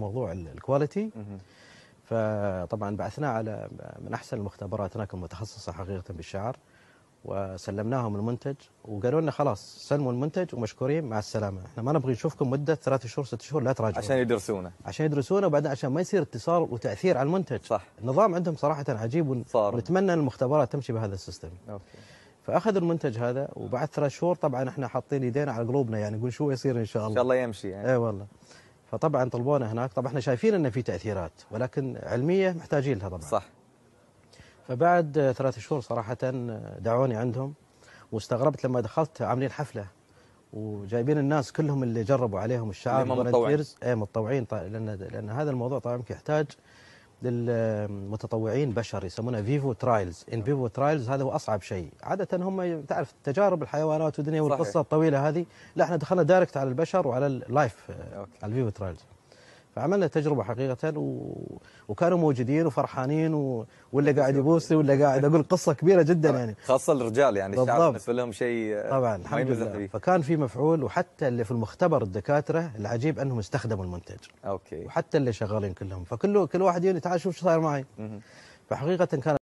موضوع الكواليتي فطبعا بعثناه على من احسن المختبرات هناك المتخصصه حقيقه بالشعر وسلمناهم المنتج وقالوا لنا خلاص سلموا المنتج ومشكورين مع السلامه، احنا ما نبغى نشوفكم مده ثلاث شهور ست شهور لا تراجعوا عشان يدرسونه عشان يدرسونه وبعدين عشان ما يصير اتصال وتاثير على المنتج صح النظام عندهم صراحه عجيب ونتمنى ان المختبرات تمشي بهذا السيستم اوكي فاخذوا المنتج هذا وبعد ثلاث شهور طبعا احنا حاطين ايدينا على قلوبنا يعني نقول شو يصير ان شاء الله ان شاء الله يمشي يعني اي والله فطبعا طلبونا هناك طبعا احنا شايفين ان في تاثيرات ولكن علميه محتاجين لها طبعا صح فبعد ثلاث شهور صراحه دعوني عندهم واستغربت لما دخلت عاملين حفله وجايبين الناس كلهم اللي جربوا عليهم الشعر اللي متطوعين اي متطوعين طيب، لان لان هذا الموضوع طبعا يحتاج للمتطوعين بشر يسمونها فيفو ترايلز ان فيفو ترايلز هذا هو اصعب شيء عاده هم تعرف تجارب الحيوانات والدنيا والقصه الطويله هذه لا احنا دخلنا دايركت على البشر وعلى اللايف على الفيفو ترايلز فعملنا تجربه حقيقه و... وكانوا موجودين وفرحانين و... واللي قاعد يبوسني واللي قاعد اقول قصه كبيره جدا يعني خاصه الرجال يعني بالضبط. الشعب بالنسبه لهم شيء طبعا الحمد لله فيه. فكان في مفعول وحتى اللي في المختبر الدكاتره العجيب انهم استخدموا المنتج اوكي وحتى اللي شغالين كلهم فكل كل واحد يقول تعال شوف ايش صاير معي فحقيقه كان